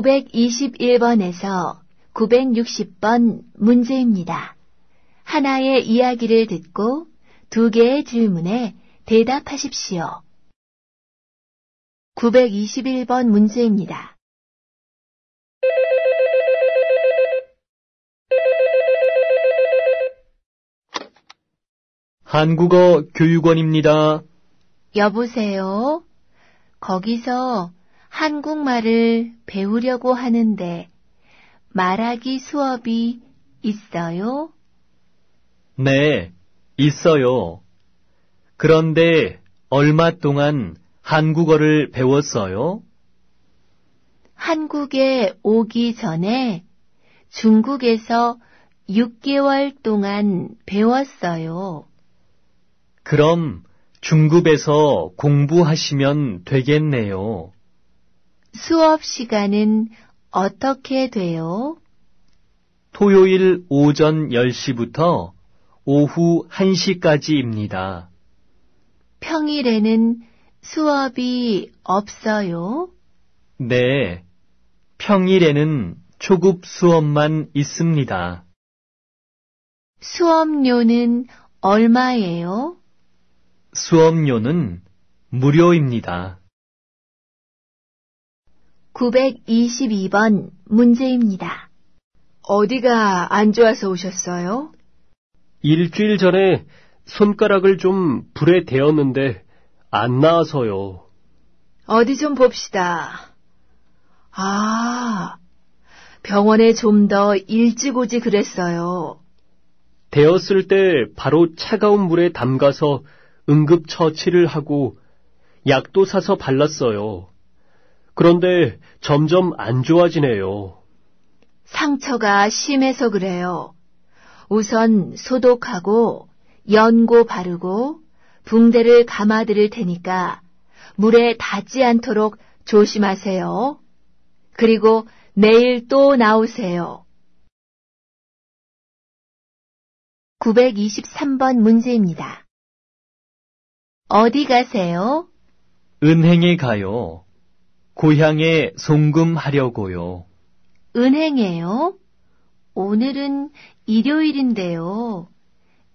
921번에서 960번 문제입니다. 하나의 이야기를 듣고 두 개의 질문에 대답하십시오. 921번 문제입니다. 한국어 교육원입니다. 여보세요? 거기서 한국말을 배우려고 하는데 말하기 수업이 있어요? 네, 있어요. 그런데 얼마 동안 한국어를 배웠어요? 한국에 오기 전에 중국에서 6개월 동안 배웠어요. 그럼 중국에서 공부하시면 되겠네요. 수업 시간은 어떻게 돼요? 토요일 오전 10시부터 오후 1시까지입니다. 평일에는 수업이 없어요? 네. 평일에는 초급 수업만 있습니다. 수업료는 얼마예요? 수업료는 무료입니다. 922번 문제입니다. 어디가 안 좋아서 오셨어요? 일주일 전에 손가락을 좀 불에 데었는데 안나와서요 어디 좀 봅시다. 아, 병원에 좀 더 일찍오지 그랬어요. 데었을 때 바로 차가운 물에 담가서 응급처치를 하고 약도 사서 발랐어요. 그런데 점점 안 좋아지네요. 상처가 심해서 그래요. 우선 소독하고 연고 바르고 붕대를 감아드릴 테니까 물에 닿지 않도록 조심하세요. 그리고 내일 또 나오세요. 923번 문제입니다. 어디 가세요? 은행에 가요. 고향에 송금하려고요. 은행에요? 오늘은 일요일인데요.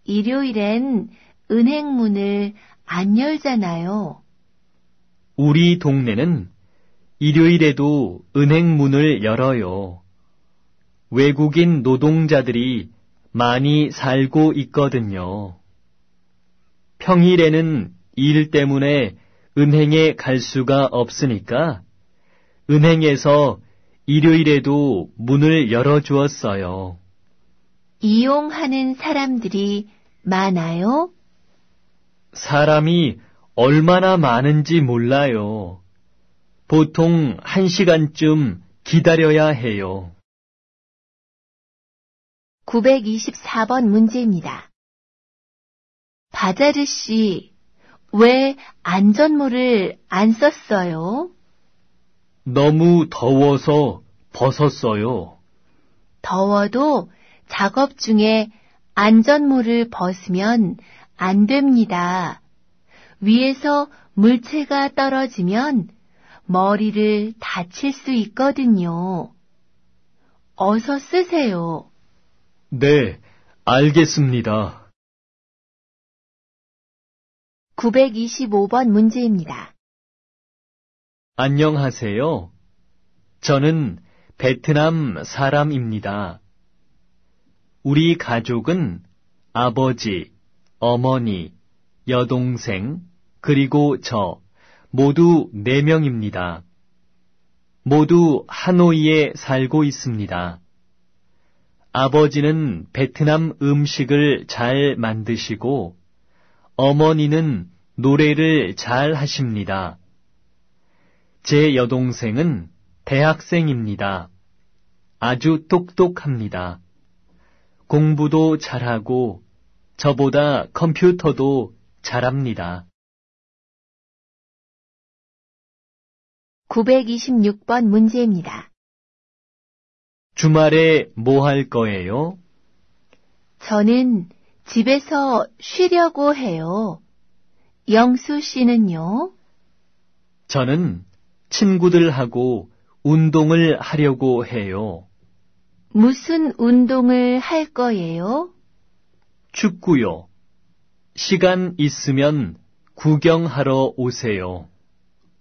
일요일엔 은행 문을 안 열잖아요. 우리 동네는 일요일에도 은행 문을 열어요. 외국인 노동자들이 많이 살고 있거든요. 평일에는 일 때문에 은행에 갈 수가 없으니까 은행에서 일요일에도 문을 열어주었어요. 이용하는 사람들이 많아요? 사람이 얼마나 많은지 몰라요. 보통 한 시간쯤 기다려야 해요. 924번 문제입니다. 바자르 씨, 왜 안전모를 안 썼어요? 너무 더워서 벗었어요. 더워도 작업 중에 안전모를 벗으면 안 됩니다. 위에서 물체가 떨어지면 머리를 다칠 수 있거든요. 어서 쓰세요. 네, 알겠습니다. 925번 문제입니다. 안녕하세요. 저는 베트남 사람입니다. 우리 가족은 아버지, 어머니, 여동생, 그리고 저 모두 네 명입니다. 모두 하노이에 살고 있습니다. 아버지는 베트남 음식을 잘 만드시고 어머니는 노래를 잘 하십니다. 제 여동생은 대학생입니다. 아주 똑똑합니다. 공부도 잘하고 저보다 컴퓨터도 잘합니다. 926번 문제입니다. 주말에 뭐 할 거예요? 저는 집에서 쉬려고 해요. 영수 씨는요? 저는 친구들하고 운동을 하려고 해요. 무슨 운동을 할 거예요? 축구요. 시간 있으면 구경하러 오세요.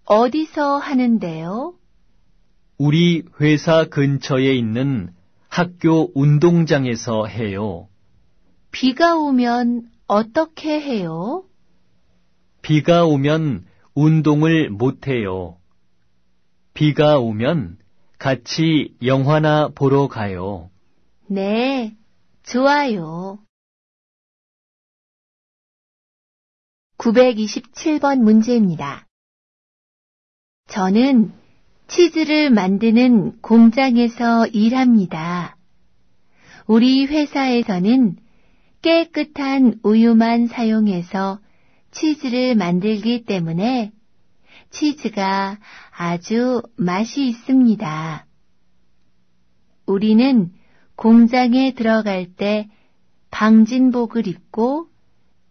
어디서 하는데요? 우리 회사 근처에 있는 학교 운동장에서 해요. 비가 오면 어떻게 해요? 비가 오면 운동을 못해요. 비가 오면 같이 영화나 보러 가요. 네, 좋아요. 927번 문제입니다. 저는 치즈를 만드는 공장에서 일합니다. 우리 회사에서는 깨끗한 우유만 사용해서 치즈를 만들기 때문에 치즈가 아주 맛이 있습니다. 우리는 공장에 들어갈 때 방진복을 입고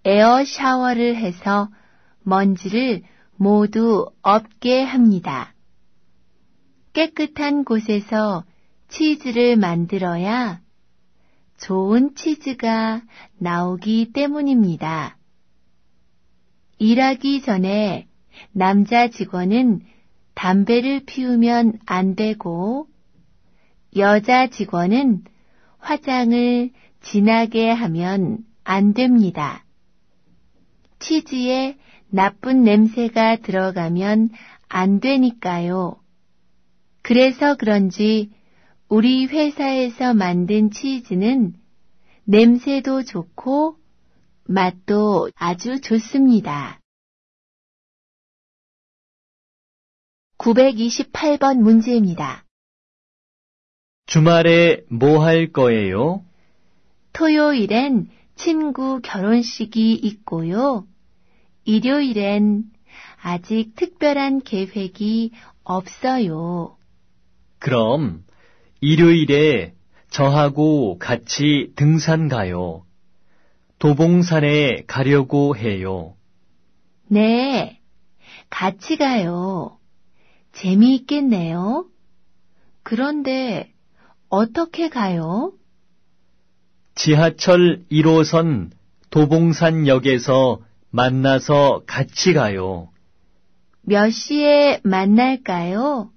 에어 샤워를 해서 먼지를 모두 없게 합니다. 깨끗한 곳에서 치즈를 만들어야 좋은 치즈가 나오기 때문입니다. 일하기 전에 남자 직원은 담배를 피우면 안 되고 여자 직원은 화장을 진하게 하면 안 됩니다. 치즈에 나쁜 냄새가 들어가면 안 되니까요. 그래서 그런지 우리 회사에서 만든 치즈는 냄새도 좋고 맛도 아주 좋습니다. 928번 문제입니다. 주말에 뭐 할 거예요? 토요일엔 친구 결혼식이 있고요. 일요일엔 아직 특별한 계획이 없어요. 그럼 일요일에 저하고 같이 등산 가요. 도봉산에 가려고 해요. 네, 같이 가요. 재미있겠네요. 그런데 어떻게 가요? 지하철 1호선 도봉산역에서 만나서 같이 가요. 몇 시에 만날까요?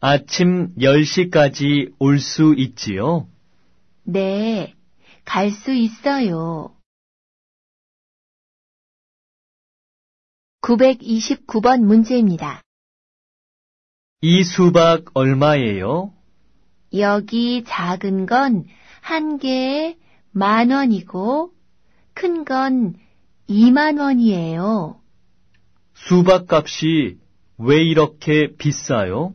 아침 10시까지 올 수 있지요? 네, 갈 수 있어요. 929번 문제입니다. 이 수박 얼마예요? 여기 작은 건 한 개에 만 원이고 큰건 2만 원이에요. 수박 값이 왜 이렇게 비싸요?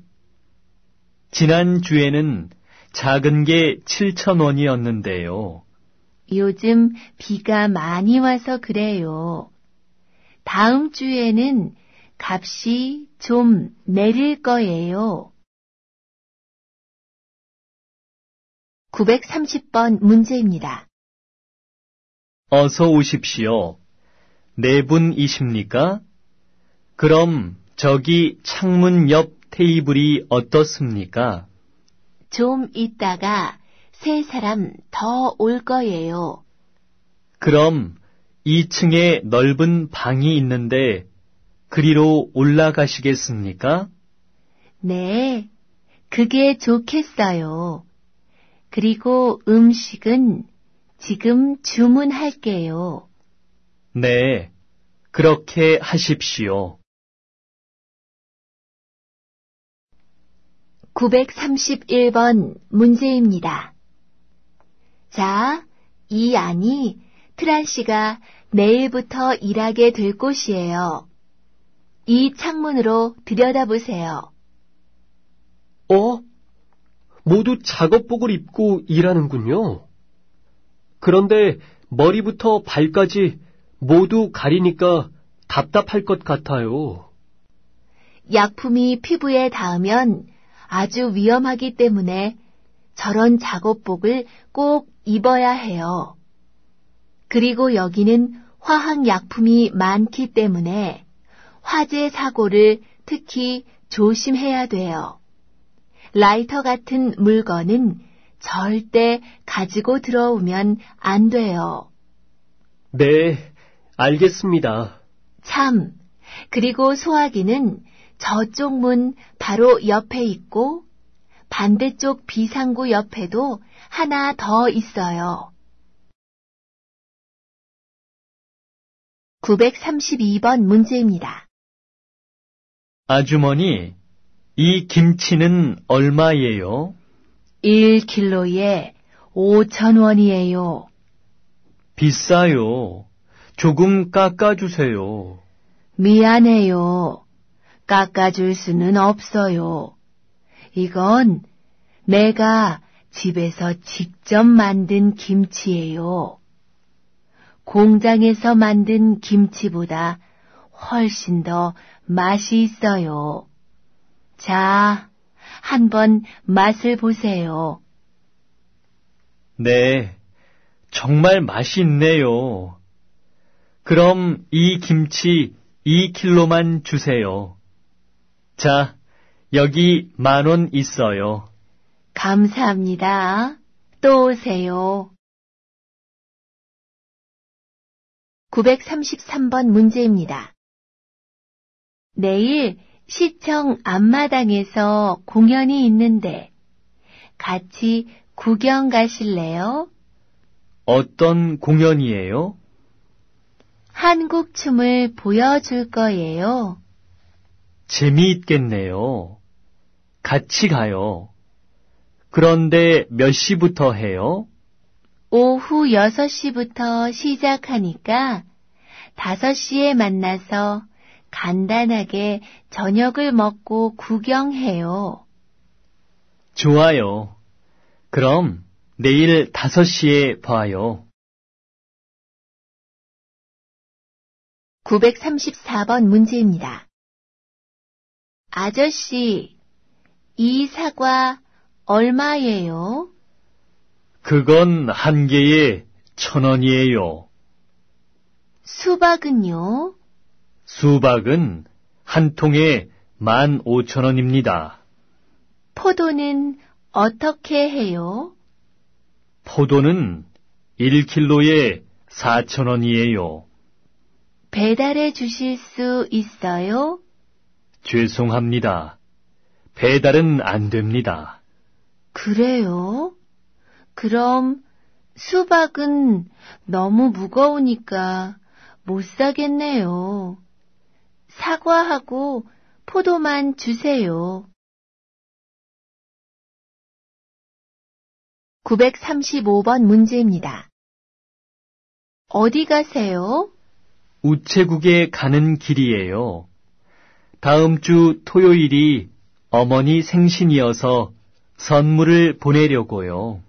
지난주에는 작은 게 7천 원이었는데요. 요즘 비가 많이 와서 그래요. 다음 주에는 값이 좀 내릴 거예요. 930번 문제입니다. 어서 오십시오. 네 분이십니까? 그럼 저기 창문 옆 테이블이 어떻습니까? 좀 있다가 세 사람 더 올 거예요. 그럼 2층에 넓은 방이 있는데 그리로 올라가시겠습니까? 네, 그게 좋겠어요. 그리고 음식은 지금 주문할게요. 네, 그렇게 하십시오. 931번 문제입니다. 자, 이 안이 트란 씨가 내일부터 일하게 될 곳이에요. 이 창문으로 들여다보세요. 어? 모두 작업복을 입고 일하는군요. 그런데 머리부터 발까지 모두 가리니까 답답할 것 같아요. 약품이 피부에 닿으면 아주 위험하기 때문에 저런 작업복을 꼭 입어야 해요. 그리고 여기는 화학약품이 많기 때문에 화재 사고를 특히 조심해야 돼요. 라이터 같은 물건은 절대 가지고 들어오면 안 돼요. 네, 알겠습니다. 참, 그리고 소화기는 저쪽 문 바로 옆에 있고 반대쪽 비상구 옆에도 하나 더 있어요. 932번 문제입니다. 아주머니, 이 김치는 얼마예요? 1킬로에 5천 원이에요. 비싸요. 조금 깎아주세요. 미안해요. 깎아줄 수는 없어요. 이건 내가 집에서 직접 만든 김치예요. 공장에서 만든 김치보다 훨씬 더 맛이 있어요. 자, 한번 맛을 보세요. 네, 정말 맛이 있네요. 그럼 이 김치 2킬로만 주세요. 자, 여기 만 원 있어요. 감사합니다. 또 오세요. 933번 문제입니다. 내일 시청 앞마당에서 공연이 있는데 같이 구경 가실래요? 어떤 공연이에요? 한국 춤을 보여줄 거예요. 재미있겠네요. 같이 가요. 그런데 몇 시부터 해요? 오후 6시부터 시작하니까 5시에 만나서 간단하게 저녁을 먹고 구경해요. 좋아요. 그럼 내일 5시에 봐요. 934번 문제입니다. 아저씨, 이 사과 얼마예요? 그건 한 개에 천 원이에요. 수박은요? 수박은 한 통에 만 오천 원입니다. 포도는 어떻게 해요? 포도는 1킬로에 사천 원이에요. 배달해 주실 수 있어요? 죄송합니다. 배달은 안 됩니다. 그래요? 그럼 수박은 너무 무거우니까 못 사겠네요. 사과하고 포도만 주세요. 935번 문제입니다. 어디 가세요? 우체국에 가는 길이에요. 다음 주 토요일이 어머니 생신이어서 선물을 보내려고요.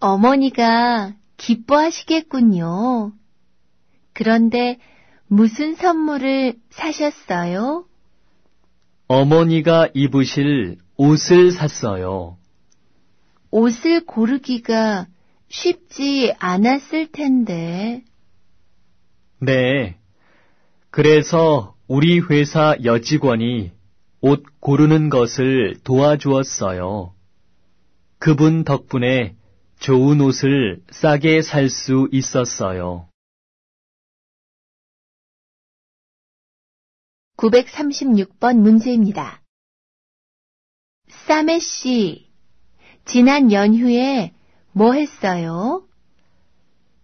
어머니가 기뻐하시겠군요. 그런데 무슨 선물을 사셨어요? 어머니가 입으실 옷을 샀어요. 옷을 고르기가 쉽지 않았을 텐데. 네. 그래서 우리 회사 여직원이 옷 고르는 것을 도와주었어요. 그분 덕분에 좋은 옷을 싸게 살 수 있었어요. 936번 문제입니다. 싸메 씨, 지난 연휴에 뭐 했어요?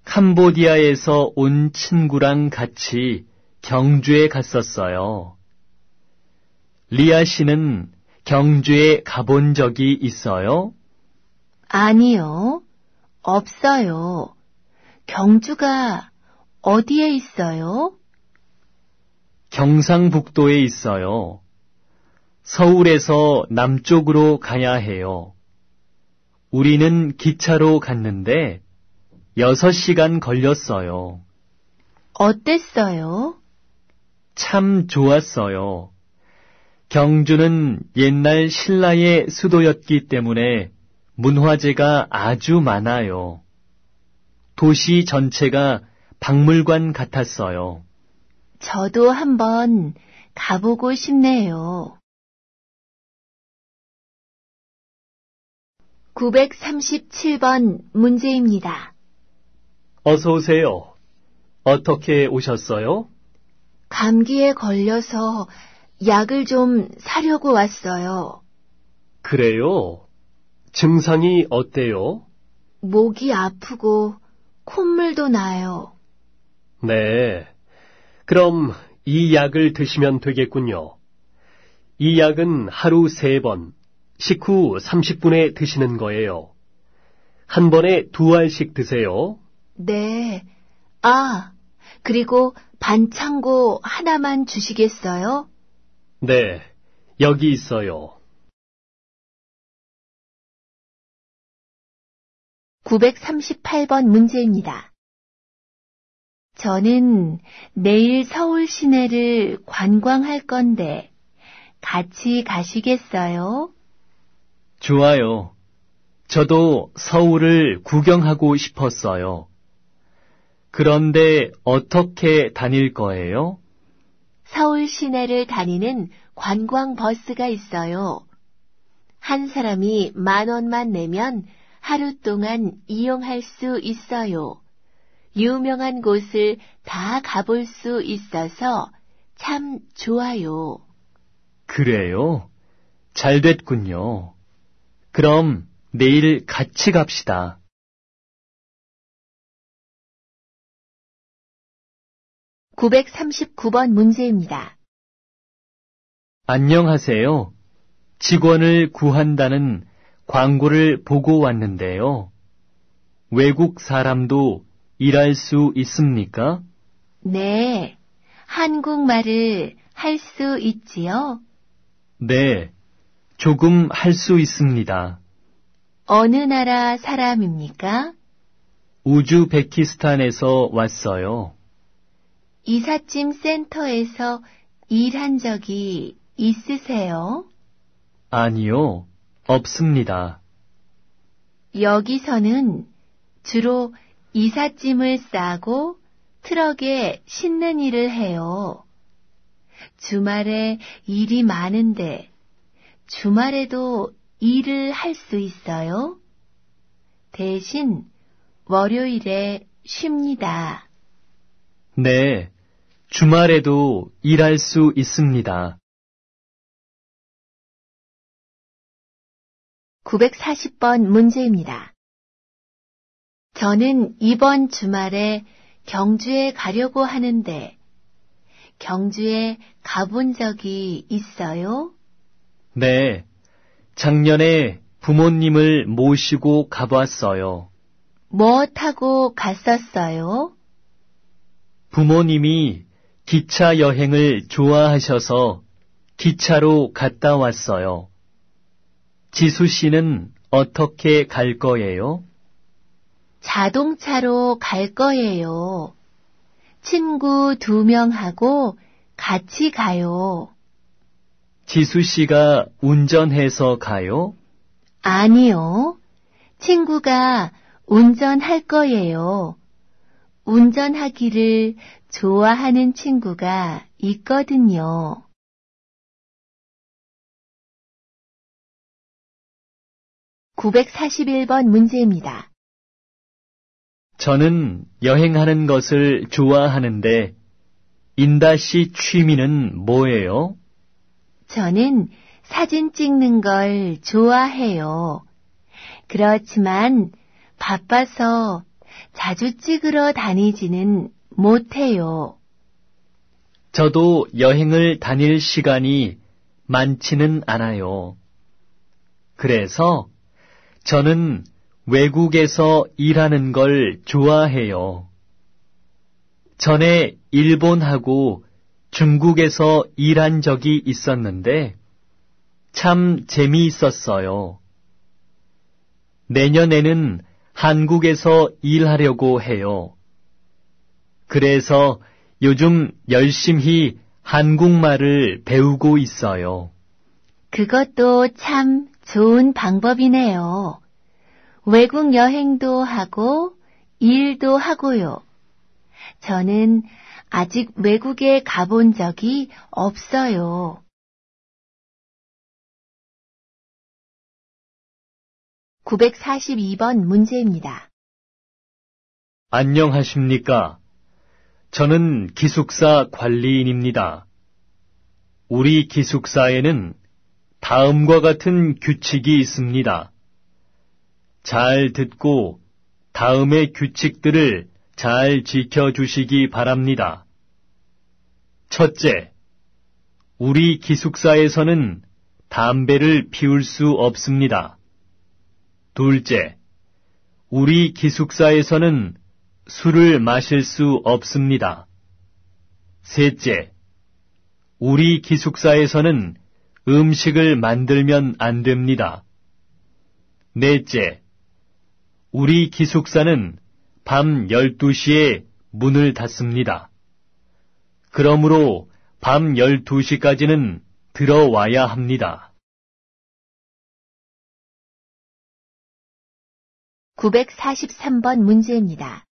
캄보디아에서 온 친구랑 같이 경주에 갔었어요. 리아 씨는 경주에 가본 적이 있어요? 아니요. 없어요. 경주가 어디에 있어요? 경상북도에 있어요. 서울에서 남쪽으로 가야 해요. 우리는 기차로 갔는데 6시간 걸렸어요. 어땠어요? 참 좋았어요. 경주는 옛날 신라의 수도였기 때문에 문화재가 아주 많아요. 도시 전체가 박물관 같았어요. 저도 한번 가보고 싶네요. 937번 문제입니다. 어서 오세요. 어떻게 오셨어요? 감기에 걸려서 약을 좀 사려고 왔어요. 그래요? 증상이 어때요? 목이 아프고 콧물도 나요. 네. 그럼 이 약을 드시면 되겠군요. 이 약은 하루 세 번, 식후 30분에 드시는 거예요. 한 번에 두 알씩 드세요. 네. 아, 그리고 반창고 하나만 주시겠어요? 네, 여기 있어요. 938번 문제입니다. 저는 내일 서울 시내를 관광할 건데 같이 가시겠어요? 좋아요. 저도 서울을 구경하고 싶었어요. 그런데 어떻게 다닐 거예요? 서울 시내를 다니는 관광 버스가 있어요. 한 사람이 만 원만 내면 하루 동안 이용할 수 있어요. 유명한 곳을 다 가볼 수 있어서 참 좋아요. 그래요? 잘 됐군요. 그럼 내일 같이 갑시다. 구백삼번 문제입니다. 안녕하세요. 직원을 구한다는 광고를 보고 왔는데요. 외국 사람도 일할 수 있습니까? 네. 한국말을 할 수 있지요? 네. 조금 할 수 있습니다. 어느 나라 사람입니까? 우즈베키스탄에서 왔어요. 이삿짐 센터에서 일한 적이 있으세요? 아니요, 없습니다. 여기서는 주로 이삿짐을 싸고 트럭에 싣는 일을 해요. 주말에 일이 많은데 주말에도 일을 할 수 있어요? 대신 월요일에 쉽니다. 네, 주말에도 일할 수 있습니다. 940번 문제입니다. 저는 이번 주말에 경주에 가려고 하는데 경주에 가본 적이 있어요? 네. 작년에 부모님을 모시고 가봤어요. 뭐 타고 갔었어요? 부모님이 기차 여행을 좋아하셔서 기차로 갔다 왔어요. 지수 씨는 어떻게 갈 거예요? 자동차로 갈 거예요. 친구 두 명하고 같이 가요. 지수 씨가 운전해서 가요? 아니요. 친구가 운전할 거예요. 운전하기를 좋아하는 친구가 있거든요. (941번) 문제입니다. 저는 여행하는 것을 좋아하는데 인다 씨 취미는 뭐예요? 저는 사진 찍는 걸 좋아해요. 그렇지만 바빠서 자주 찍으러 다니지는 못해요. 저도 여행을 다닐 시간이 많지는 않아요. 그래서 저는 외국에서 일하는 걸 좋아해요. 전에 일본하고 중국에서 일한 적이 있었는데 참 재미있었어요. 내년에는 한국에서 일하려고 해요. 그래서 요즘 열심히 한국말을 배우고 있어요. 그것도 참 좋은 방법이네요. 외국 여행도 하고 일도 하고요. 저는 아직 외국에 가본 적이 없어요. 구백사번 문제입니다. 안녕하십니까? 저는 기숙사 관리인입니다. 우리 기숙사에는 다음과 같은 규칙이 있습니다. 잘 듣고 다음의 규칙들을 잘 지켜주시기 바랍니다. 첫째, 우리 기숙사에서는 담배를 피울 수 없습니다. 둘째, 우리 기숙사에서는 술을 마실 수 없습니다. 셋째, 우리 기숙사에서는 음식을 만들면 안 됩니다. 넷째, 우리 기숙사는 밤 12시에 문을 닫습니다. 그러므로 밤 12시까지는 들어와야 합니다. 943번 문제입니다.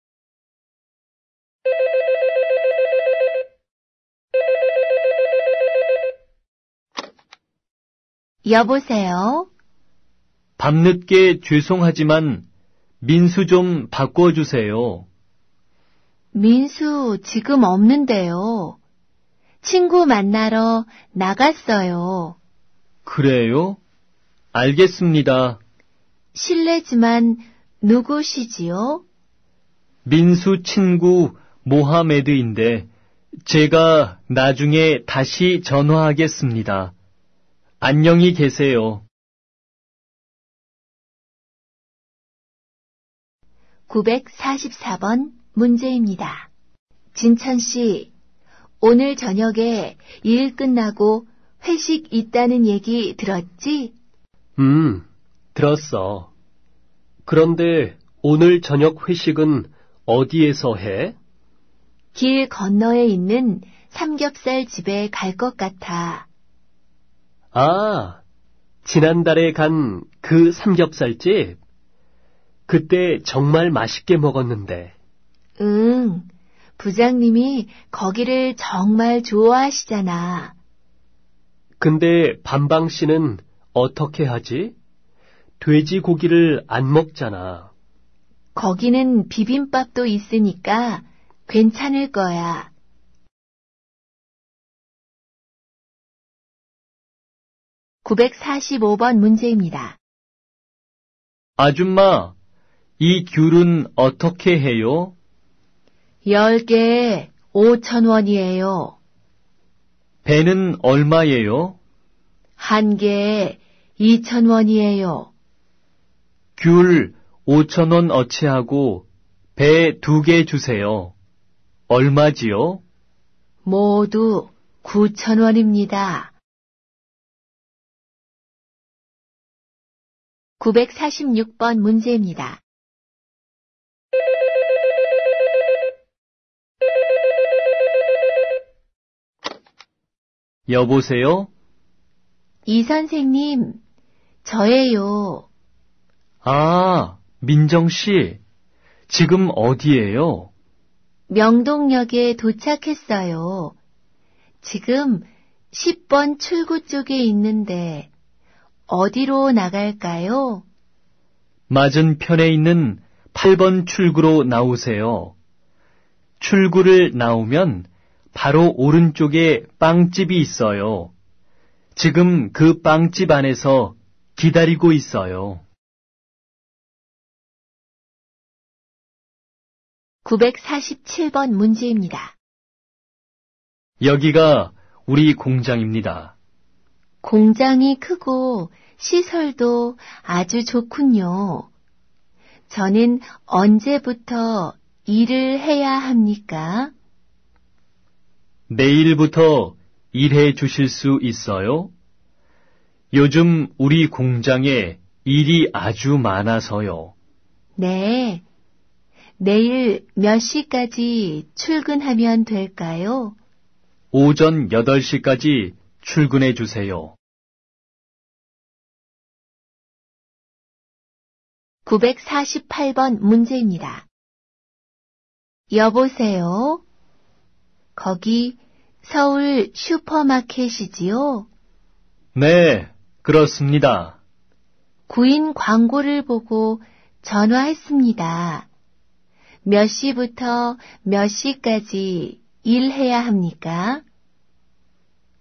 여보세요? 밤늦게 죄송하지만 민수 좀 바꿔주세요. 민수 지금 없는데요. 친구 만나러 나갔어요. 그래요? 알겠습니다. 실례지만 누구시지요? 민수 친구 모하메드인데 제가 나중에 다시 전화하겠습니다. 안녕히 계세요. 944번 문제입니다. 진천 씨, 오늘 저녁에 일 끝나고 회식 있다는 얘기 들었지? 음, 들었어. 그런데 오늘 저녁 회식은 어디에서 해? 길 건너에 있는 삼겹살 집에 갈 것 같아. 아, 지난달에 간 그 삼겹살집? 그때 정말 맛있게 먹었는데. 응, 부장님이 거기를 정말 좋아하시잖아. 근데 반방 씨는 어떻게 하지? 돼지고기를 안 먹잖아. 거기는 비빔밥도 있으니까 괜찮을 거야. (945번) 문제입니다. 아줌마, 이 귤은 어떻게 해요? 열 개에 오천 원이에요. 배는 얼마예요? 한 개에 이천 원이에요. 귤 오천 원 어치하고 배 두 개 주세요. 얼마지요? 모두 구천 원입니다. 946번 문제입니다. 여보세요? 이 선생님, 저예요. 아, 민정 씨. 지금 어디예요 명동역에 도착했어요. 지금 10번 출구 쪽에 있는데 어디로 나갈까요? 맞은편에 있는 8번 출구로 나오세요. 출구를 나오면 바로 오른쪽에 빵집이 있어요. 지금 그 빵집 안에서 기다리고 있어요. 947번 문제입니다. 여기가 우리 공장입니다. 공장이 크고 시설도 아주 좋군요. 저는 언제부터 일을 해야 합니까? 내일부터 일해 주실 수 있어요? 요즘 우리 공장에 일이 아주 많아서요. 네. 내일 몇 시까지 출근하면 될까요? 오전 8시까지 출근해 주세요. 948번 문제입니다. 여보세요? 거기 서울 슈퍼마켓이지요? 네, 그렇습니다. 구인 광고를 보고 전화했습니다. 몇 시부터 몇 시까지 일해야 합니까?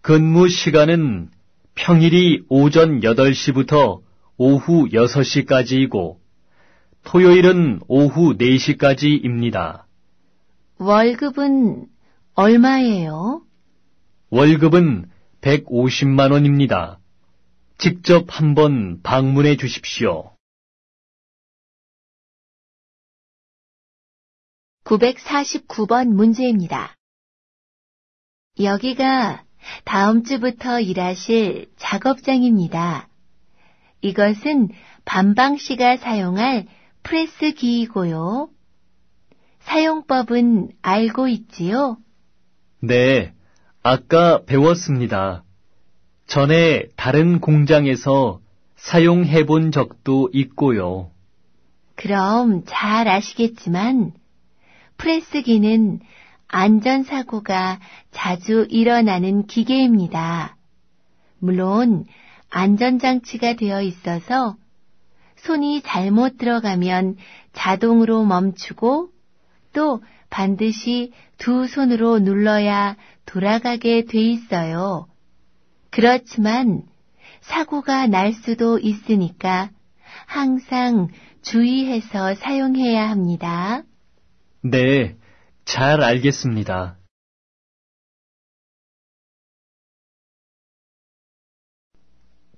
근무 시간은 평일이 오전 8시부터 오후 6시까지이고 토요일은 오후 4시까지입니다. 월급은 얼마예요? 월급은 150만 원입니다. 직접 한번 방문해 주십시오. 949번 문제입니다. 여기가 다음 주부터 일하실 작업장입니다. 이것은 반방 씨가 사용할 프레스 기이고요. 사용법은 알고 있지요? 네, 아까 배웠습니다. 전에 다른 공장에서 사용해 본 적도 있고요. 그럼 잘 아시겠지만 프레스기는 안전사고가 자주 일어나는 기계입니다. 물론 안전장치가 되어 있어서 손이 잘못 들어가면 자동으로 멈추고 또 반드시 두 손으로 눌러야 돌아가게 돼 있어요. 그렇지만 사고가 날 수도 있으니까 항상 주의해서 사용해야 합니다. 네, 잘 알겠습니다.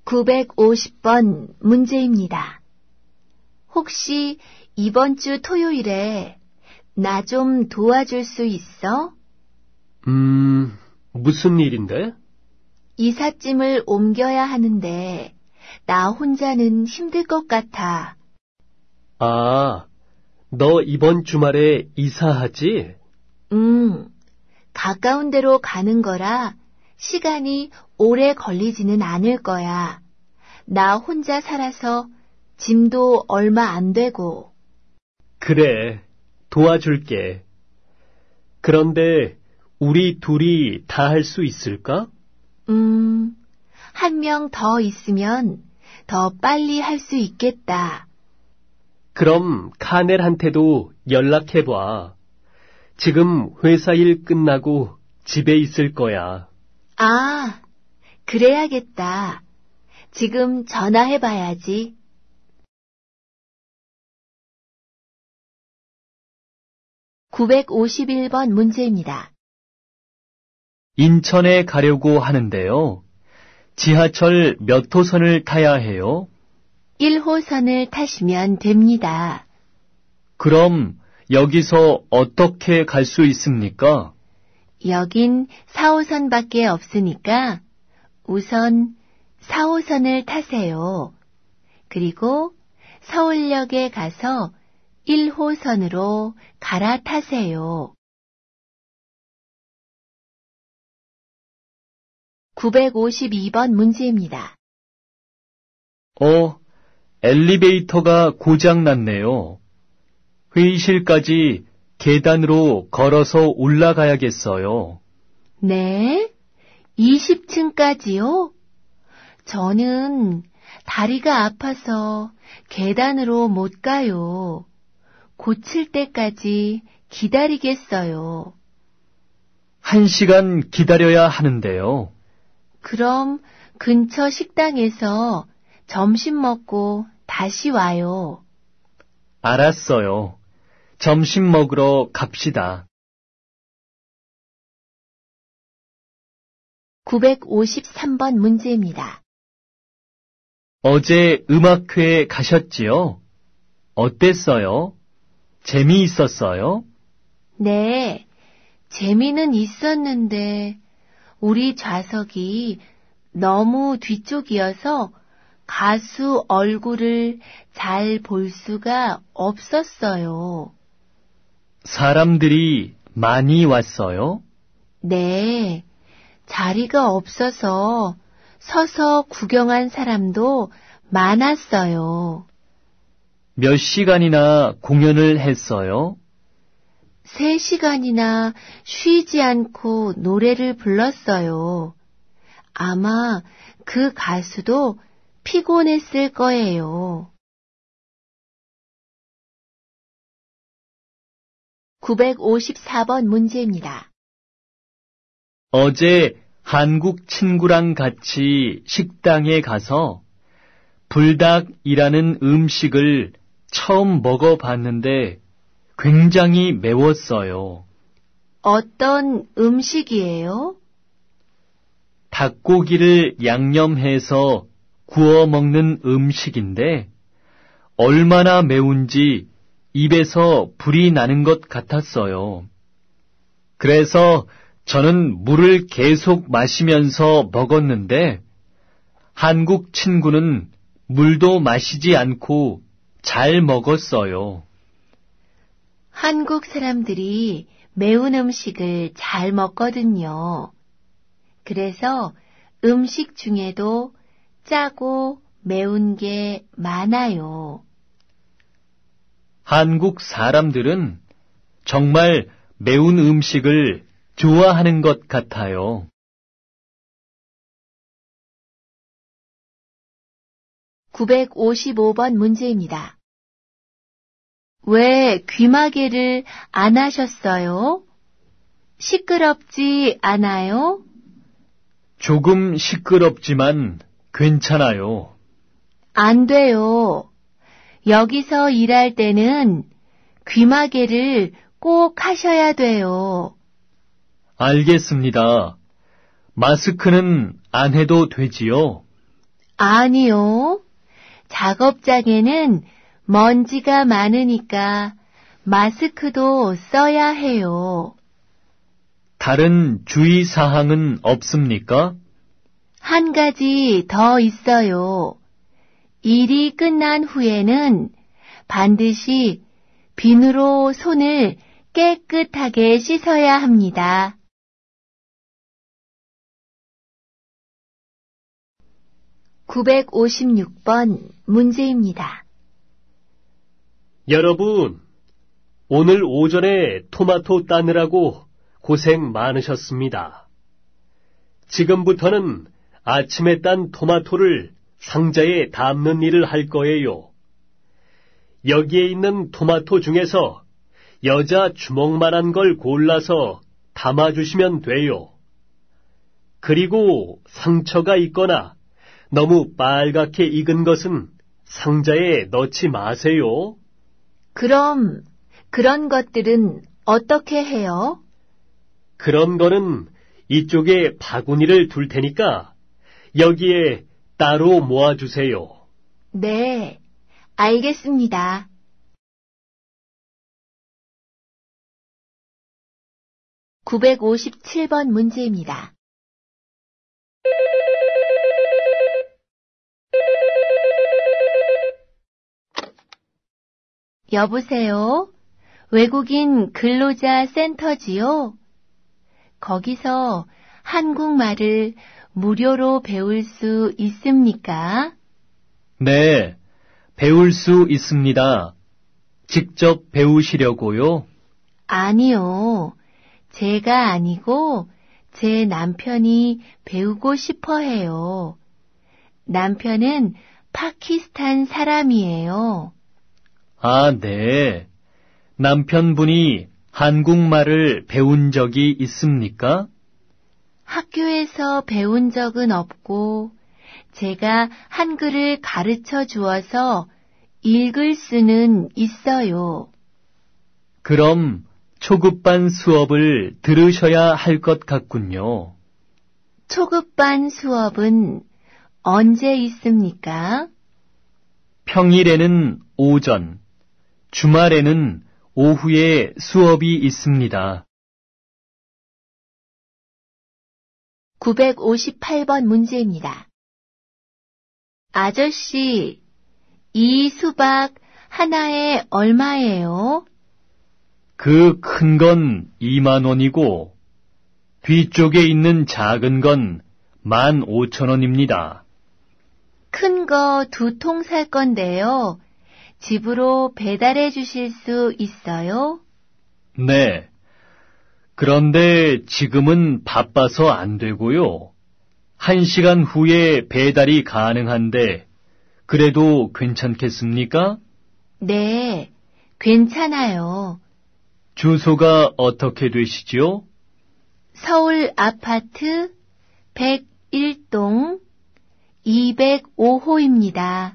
9 5 0번 문제입니다. 혹시 이번 주 토요일에 나좀 도와줄 수 있어? 음, 무슨 일인데? 이삿짐을 옮겨야 하는데, 나 혼자는 힘들 것 같아. 아, 너 이번 주말에 이사하지? 응, 가까운 데로 가는 거라 시간이 오래 걸리지는 않을 거야. 나 혼자 살아서 짐도 얼마 안 되고. 그래, 도와줄게. 그런데 우리 둘이 다 할 수 있을까? 음, 한 명 더 있으면 더 빨리 할 수 있겠다. 그럼 카넬한테도 연락해봐. 지금 회사 일 끝나고 집에 있을 거야. 아, 그래야겠다. 지금 전화해봐야지. 951번 문제입니다. 인천에 가려고 하는데요. 지하철 몇 호선을 타야 해요? 1호선을 타시면 됩니다. 그럼 여기서 어떻게 갈 수 있습니까? 여긴 4호선밖에 없으니까 우선 4호선을 타세요. 그리고 서울역에 가서 1호선으로 갈아타세요. 952번 문제입니다. 어, 엘리베이터가 고장 났네요. 회의실까지 계단으로 걸어서 올라가야겠어요. 네, 20층까지요? 저는 다리가 아파서 계단으로 못 가요. 고칠 때까지 기다리겠어요. 한 시간 기다려야 하는데요. 그럼 근처 식당에서 점심 먹고 다시 와요. 알았어요. 점심 먹으러 갑시다. 953번 문제입니다. 어제 음악회에 가셨지요? 어땠어요? 재미있었어요? 네, 재미는 있었는데 우리 좌석이 너무 뒤쪽이어서 가수 얼굴을 잘 볼 수가 없었어요. 사람들이 많이 왔어요? 네, 자리가 없어서 서서 구경한 사람도 많았어요. 몇 시간이나 공연을 했어요? 세 시간이나 쉬지 않고 노래를 불렀어요. 아마 그 가수도 피곤했을 거예요. 954번 문제입니다. 어제 한국 친구랑 같이 식당에 가서 불닭이라는 음식을 처음 먹어봤는데 굉장히 매웠어요. 어떤 음식이에요? 닭고기를 양념해서 구워 먹는 음식인데 얼마나 매운지 입에서 불이 나는 것 같았어요. 그래서 저는 물을 계속 마시면서 먹었는데 한국 친구는 물도 마시지 않고 잘 먹었어요. 한국 사람들이 매운 음식을 잘 먹거든요. 그래서 음식 중에도 짜고 매운 게 많아요. 한국 사람들은 정말 매운 음식을 좋아하는 것 같아요. 955번 문제입니다. 왜 귀마개를 안 하셨어요? 시끄럽지 않아요? 조금 시끄럽지만 괜찮아요. 안 돼요. 여기서 일할 때는 귀마개를 꼭 하셔야 돼요. 알겠습니다. 마스크는 안 해도 되지요? 아니요. 작업장에는 먼지가 많으니까 마스크도 써야 해요. 다른 주의 사항은 없습니까? 한 가지 더 있어요. 일이 끝난 후에는 반드시 비누로 손을 깨끗하게 씻어야 합니다. 956번 문제입니다. 여러분, 오늘 오전에 토마토 따느라고 고생 많으셨습니다. 지금부터는 아침에 딴 토마토를 상자에 담는 일을 할 거예요. 여기에 있는 토마토 중에서 여자 주먹만한 걸 골라서 담아주시면 돼요. 그리고 상처가 있거나 너무 빨갛게 익은 것은 상자에 넣지 마세요. 그럼 그런 것들은 어떻게 해요? 그런 거는 이쪽에 바구니를 둘 테니까 여기에 따로 모아주세요. 네, 알겠습니다. (957번) 문제입니다. 여보세요? 외국인 근로자 센터지요? 거기서 한국말을 무료로 배울 수 있습니까? 네, 배울 수 있습니다. 직접 배우시려고요? 아니요. 제가 아니고 제 남편이 배우고 싶어 해요. 남편은 파키스탄 사람이에요. 아, 네. 남편분이 한국말을 배운 적이 있습니까? 학교에서 배운 적은 없고, 제가 한글을 가르쳐 주어서 읽을 수는 있어요. 그럼 초급반 수업을 들으셔야 할 것 같군요. 초급반 수업은 언제 있습니까? 평일에는 오전, 주말에는 오후에 수업이 있습니다. 958번 문제입니다. 아저씨, 이 수박 하나에 얼마예요? 그 큰 건 2만 원이고 뒤쪽에 있는 작은 건 15,000원입니다. 큰 거 두 통 살 건데요. 집으로 배달해 주실 수 있어요? 네. 그런데 지금은 바빠서 안 되고요. 한 시간 후에 배달이 가능한데, 그래도 괜찮겠습니까? 네, 괜찮아요. 주소가 어떻게 되시지 서울 아파트 101동 205호입니다.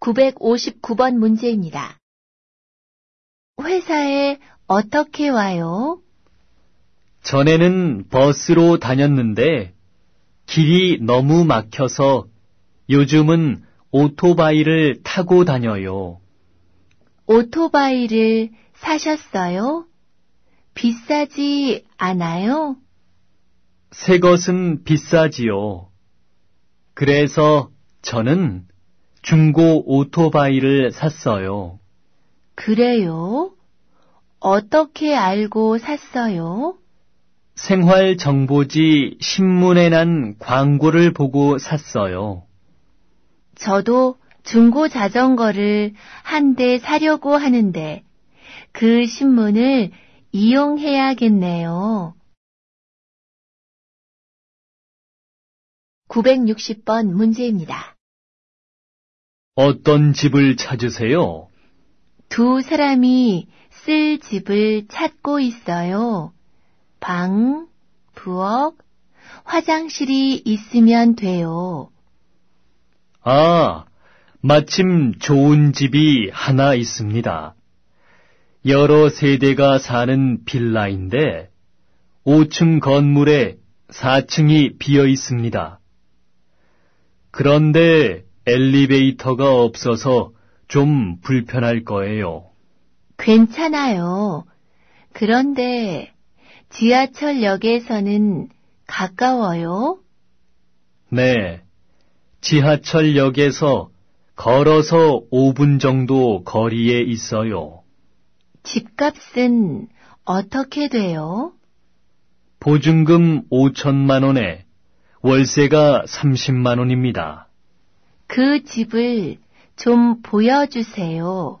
959번 문제입니다. 회사에 어떻게 와요? 전에는 버스로 다녔는데 길이 너무 막혀서 요즘은 오토바이를 타고 다녀요. 오토바이를 사셨어요? 비싸지 않아요? 새 것은 비싸지요. 그래서 저는 중고 오토바이를 샀어요. 그래요? 어떻게 알고 샀어요? 생활정보지 신문에 난 광고를 보고 샀어요. 저도 중고 자전거를 한 대 사려고 하는데 그 신문을 이용해야겠네요. 960번 문제입니다. 어떤 집을 찾으세요? 두 사람이 쓸 집을 찾고 있어요. 방, 부엌, 화장실이 있으면 돼요. 아, 마침 좋은 집이 하나 있습니다. 여러 세대가 사는 빌라인데 5층 건물에 4층이 비어 있습니다. 그런데 엘리베이터가 없어서 좀 불편할 거예요. 괜찮아요. 그런데 지하철역에서는 가까워요? 네. 지하철역에서 걸어서 5분 정도 거리에 있어요. 집값은 어떻게 돼요? 보증금 5천만 원에 월세가 30만 원입니다. 그 집을 좀 보여주세요.